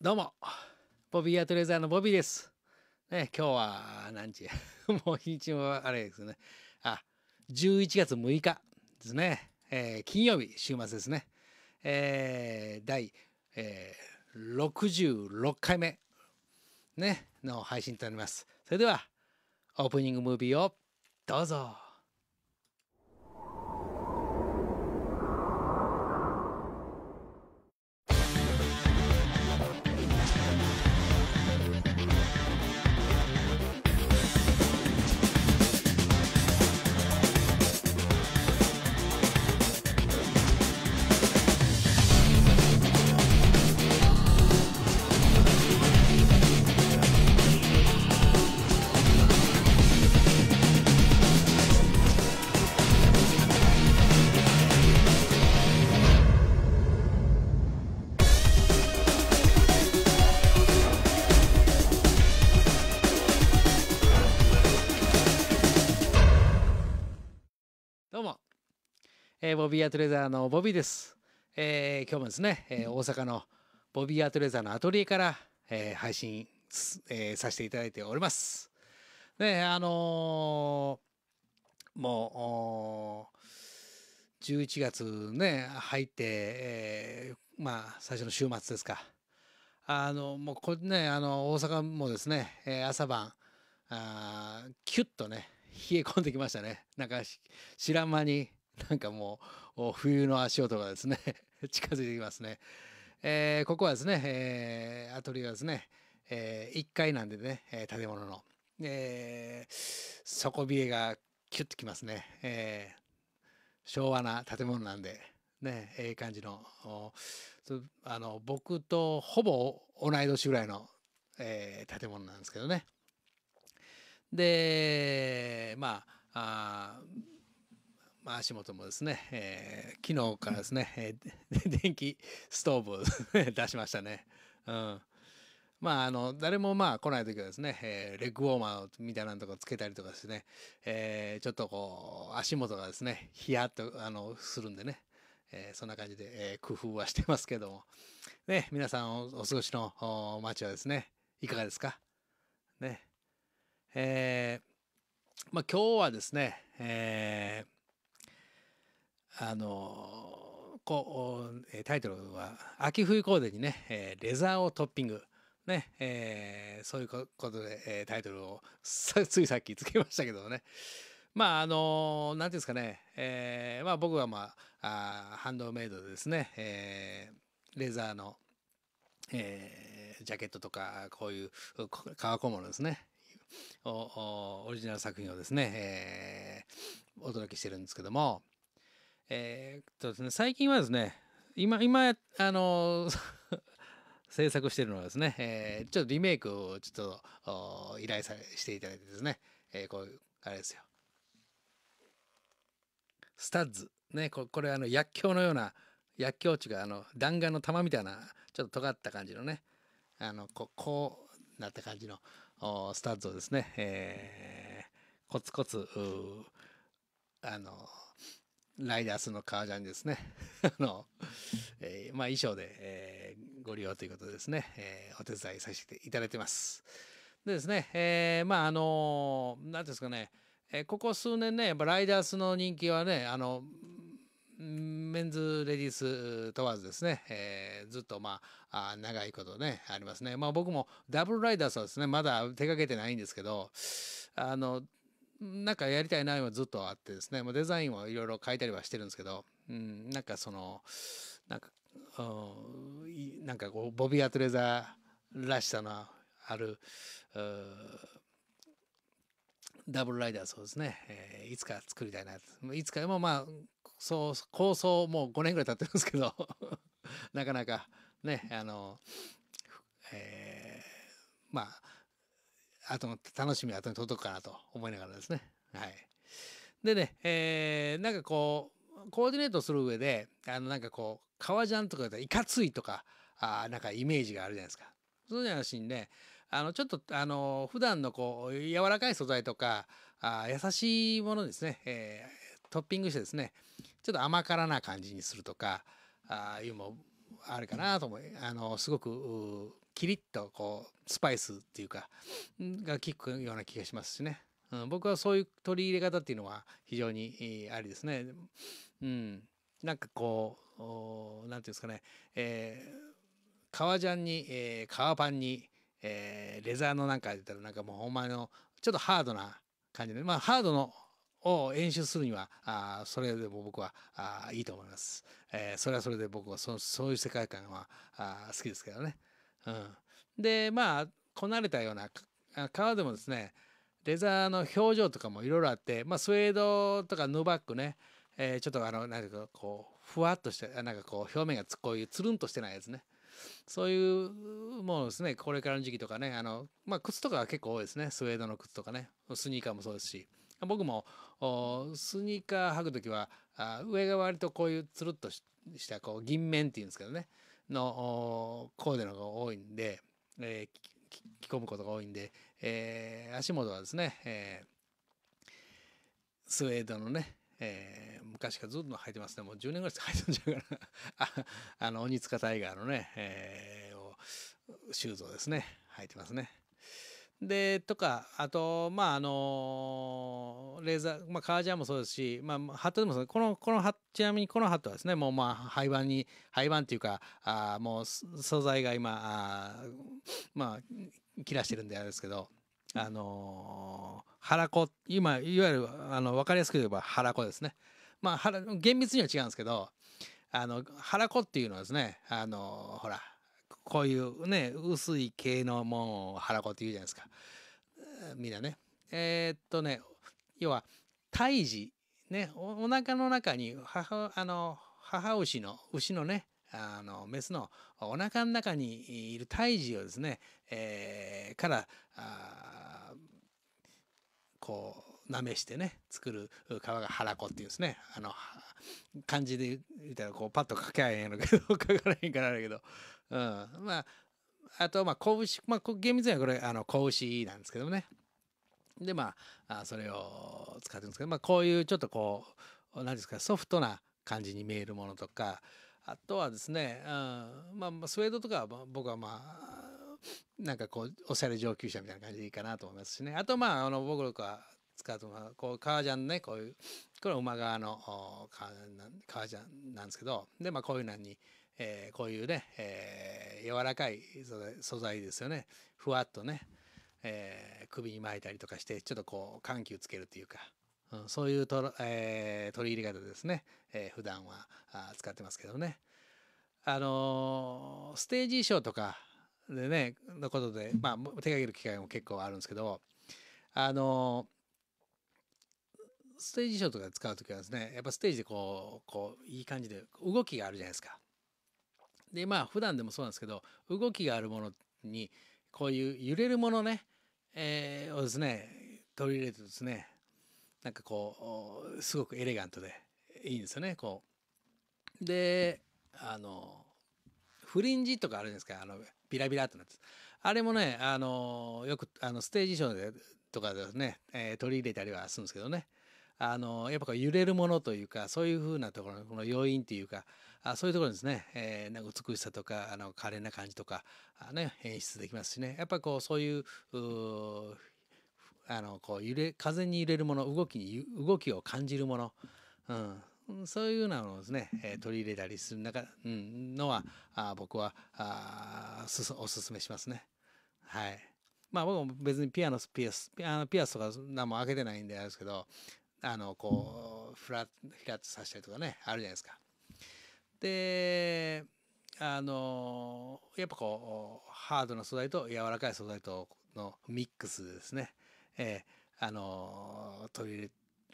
どうも、ボビーアトレーザーのボビーです。ね、今日は何時 もう日にちもあれですね。あ、11月6日ですね。えー、金曜日、週末ですね。えー、第、えー、66回目、ね、の配信となります。それでは、オープニングムービーをどうぞ。えー、ボビーアートレザーのボビーです。えー、今日もですね、えー、大阪のボビーアートレザーのアトリエから、えー、配信、えー、させていただいております。ね、あのー、もう、11月ね、入って、えー、まあ、最初の週末ですか。あの、もうこ、れね、あの、大阪もですね、えー、朝晩、あキュッとね、冷え込んできましたね。なんか、知らん間に、なんかもう冬の足音がですね 近づいてきますね。えー、ここはですね、えー、アトリエはですね、えー、1階なんでね、えー、建物の、えー、底冷えがキュッときますね、えー、昭和な建物なんでねええー、感じのあの僕とほぼ同い年ぐらいの、えー、建物なんですけどねでまああまあ、足元もですね、えー、昨日からですね、えー、電気ストーブを 出しましたね。うん。まあ、あの、誰もまあ来ない時はですね、えー、レッグウォーマーみたいなとこつけたりとかですね、えー、ちょっとこう、足元がですね、ヒヤッと、あの、するんでね、えー、そんな感じで、え工夫はしてますけども。ね、皆さんおお過ごしの街はですね、いかがですかね。えまあ、今日はですね、えーあのこうタイトルは「秋冬コーデにねレザーをトッピング」ねえー、そういうことで、えタイトルをついさっきつけましたけどねまああの何ていうんですかね、えー、まあ、僕は、まあ、あハンドメイドでですね、えー、レザーの、えジャケットとかこういう革小物ですねオリジナル作品をですね、えー、お届けしてるんですけどもえー、とですね、最近はですね、今、今、あの 制作してるのはですね、えー、ちょっとリメイクをちょっと依頼さしていただいてですね、えー、こういう、あれですよ。スタッズ。ね、ここれあの薬莢のような、薬莢うかあの弾丸の玉みたいな、ちょっと尖った感じのね、あの、こう、こうなった感じのスタッズをですね、えー、コツコツ、あの、ライダースの革ジャンですね。あの、えー、まあ衣装で、えー、ご利用ということですね、えー、お手伝いさせていただいてます。でですね、えー、まああの、なんですかね、えー、ここ数年ね、やっぱライダースの人気はね、あの、メンズ、レディース問わずですね、えー、ずっとまあ、あ長いことね、ありますね。まあ僕もダブルライダースはですね、まだ手掛けてないんですけど、あの、なんかやりたいな今はずっとあってですね、まあ、デザインはいろいろ書いたりはしてるんですけど、うん、なんかそのなんかなんかこうボビー・アトレザーらしさのあるダブルライダーそうですね、えー、いつか作りたいないつかでもまあそう構想もう5年ぐらい経ってるんですけど なかなかねあの、えー、まあ後の楽しみは後に届くかなと思いながらですね。はい、でね、えー、なんかこうコーディネートする上であのなんかこう革ジャンとかいかついとかあなんかイメージがあるじゃないですか。そうじゃなしにねあのちょっとあの普段のこう柔らかい素材とかあ優しいものですね、えー、トッピングしてですねちょっと甘辛な感じにするとかあいうのもあるかなと思いあのすごくキリッとこうスパイスっていうかが効くような気がしますしね、うん、僕はそういう取り入れ方っていうのは非常にありですね。うん、なんかこう何て言うんですかね、えー、革ジャンに、えー、革パンに、えー、レザーのなんか言ったらなんかもうお前のちょっとハードな感じでまあハードのを演出するにはあそれでも僕はあいいと思います、えー、それはそれで僕はそそういう世界観はあ好きですけどねうん、でまあこなれたような革でもですねレザーの表情とかもいろいろあって、まあ、スウェードとかヌーバックね、えー、ちょっとあの何ていうかこうふわっとしてなんかこう表面がつこういうつるんとしてないやつねそういうものですねこれからの時期とかねあの、まあ、靴とかは結構多いですねスウェードの靴とかねスニーカーもそうですし僕もスニーカー履く時はあ上が割とこういうつるっとしたこう銀面っていうんですけどねのコーデのが多いんで、えー、着込むことが多いんで、えー、足元はですね、えー、スウェードのね、えー、昔からずっと履いてますね。もう10年ぐらい履いてんじゃないかな。ああの、鬼塚タイガーのね、えー、シューズをですね、履いてますね。でとかあとまああのレーザー、まあ、革ジャンもそうですし、まあ、ハットでもそうこのこのハちなみにこのハットはですねもうまあ廃盤に廃盤っていうかあもう素材が今あまあ切らしてるんであれですけど。あのー、腹子今いわゆるあの分かりやすく言えば腹子ですね。まあ、厳密には違うんですけどあの腹子っていうのはですねあのー、ほらこういうね、薄い系のもんを腹子って言うじゃないですか。みんなね。えー、っとね、要は、胎児、ね、おお腹の中に母、あの、母牛の、牛のね、あの、メスのお腹の中にいる胎児をですね、えー、から、あこう、なめしてね作る皮が原子っていうんですねあの漢字で言ったらこうパッと書けばえんやかけどかれへんからやけど、うん、まああとまあ拳、まあ、厳密にはこれあの拳なんですけどねでまあそれを使ってるんですけど、まあ、こういうちょっとこう何ですかソフトな感じに見えるものとかあとはですね、うんまあ、スウェードとかは僕はまあなんかこうおしゃれ上級者みたいな感じでいいかなと思いますしねあとまああの僕らは使うとまこう革ジャンねこういうこれは馬側の革ジャンなんですけどでまあこういうのに、えー、こういうね、えー、柔らかい素材ですよねふわっとね、えー、首に巻いたりとかしてちょっとこう緩急つけるというか。うん、そういうと、えー、取り入れ方ですね、えー、普段はあ使ってますけどね。あのー、ステージ衣装とかでねのことで、まあ、手がける機会も結構あるんですけど、あのステージショーとか使う時はですねやっぱステージでこうこういい感じで動きがあるじゃないですか。でまあ普段でもそうなんですけど動きがあるものにこういう揺れるものね、えー、をですね取り入れとですねなんかこうすごくエレガントでいいんですよねこう。であのフリンジとかあるじゃないですかあのビラビラってなってあれもねあのよくあのステージショーでとかですね、えー、取り入れたりはするんですけどねあのやっぱこう揺れるものというかそういうふうなところのこの要因というかあそういうところですね、えー、なんか美しさとかあの華麗な感じとかあ、ね、演出できますしねやっぱこうそういうあのこう揺れ風に揺れるもの動きに動きを感じるもの、うん、そういうようなのをですね、え取り入れたりする中、うん、のはあ僕はあすおすすめしますね。はい。まあ僕も別にピアノピアスピアノピアスとか何も開けてないんであれですけど、あのこうフラッフラッとさせたりとかねあるじゃないですか。であのやっぱこうハードな素材と柔らかい素材とのミックスですね、えー、あの取り入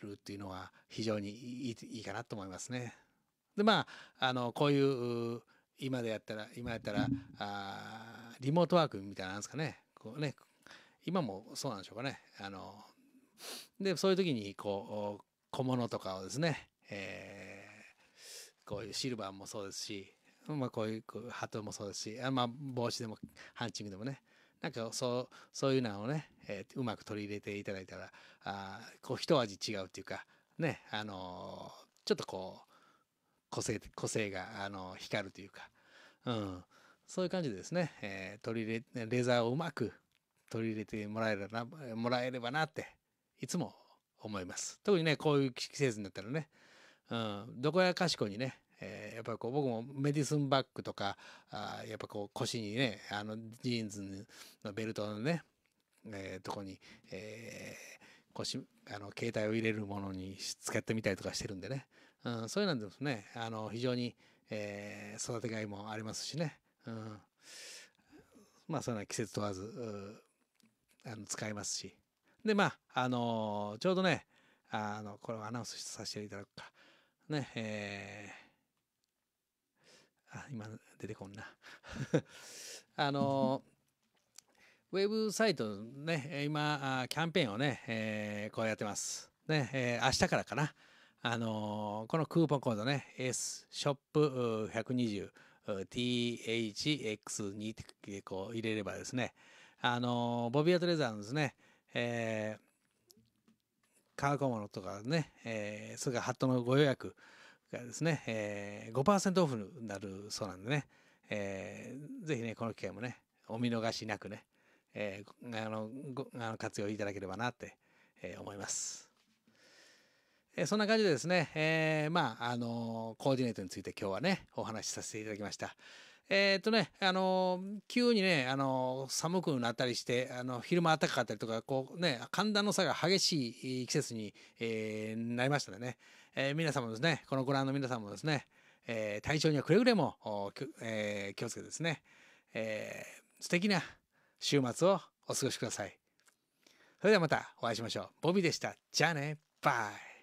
れるっていうのは非常にいいいいかなと思いますね。でまああのこういう今でやったら今やったらあリモートワークみたいなんですかねこうね今もそうなんでしょうかねあのでそういう時にこう小物とかをですね、えー、こういうシルバーもそうですし、まあ、こういうハトもそうですしあ、まあ、帽子でもハンチングでもねなんかそうそういうのをね、えー、うまく取り入れていただいたらあこう一味違うっていうかねあのー、ちょっとこう個性個性が、あのー、光るというか、うん、そういう感じでですね、えー、取り入れレザーをうまく取り入れてもらえればなもらえればなっていつも思います。特にね、こういう季節になったらね、うん、どこやかしこにね、えー、やっぱりこう僕もメディスンバッグとかあやっぱこう腰にねあのジーンズのベルトのね、えー、とこに、えー、腰あの携帯を入れるものに使ってみたりとかしてるんでね、うん、そういうのですねあの非常に、えー、育てがいもありますしね、うん、まあそんな季節問わずあの使いますし。で、まあ、あのー、ちょうどね、あの、これをアナウンスさせていただくか。ね、えー、あ、今出てこんな。あのーウェブサイトね、今、キャンペーンをね、えー、こうやってます。ね、えー、明日からかな。あのー、このクーポンコードね、S ショップ120 THX2 ってこう入れればですね、あのボビアトレザーのですね、えー、化学物とかね、えー、それからハットのご予約がですね、えー、5%オフになるそうなんでね、えー、ぜひね、この機会もね、お見逃しなくね、えー、あのごあの活用いただければなって、えー、思います。えそんな感じでですね、えー、まあ、あのコーディネートについて今日はね、お話しさせていただきました。えっ、ー、とね、あのー、急にね、あのー、寒くなったりして、あの、昼間暖かかったりとか、こうね、寒暖の差が激しい季節に、えなりましたのね、えー、皆様ですね、このご覧の皆様もですね、え体調にはくれぐれも、おえ気をつけてですね、えー、素敵な週末をお過ごしください。それではまたお会いしましょう。ボビーでした。じゃあね、バイ。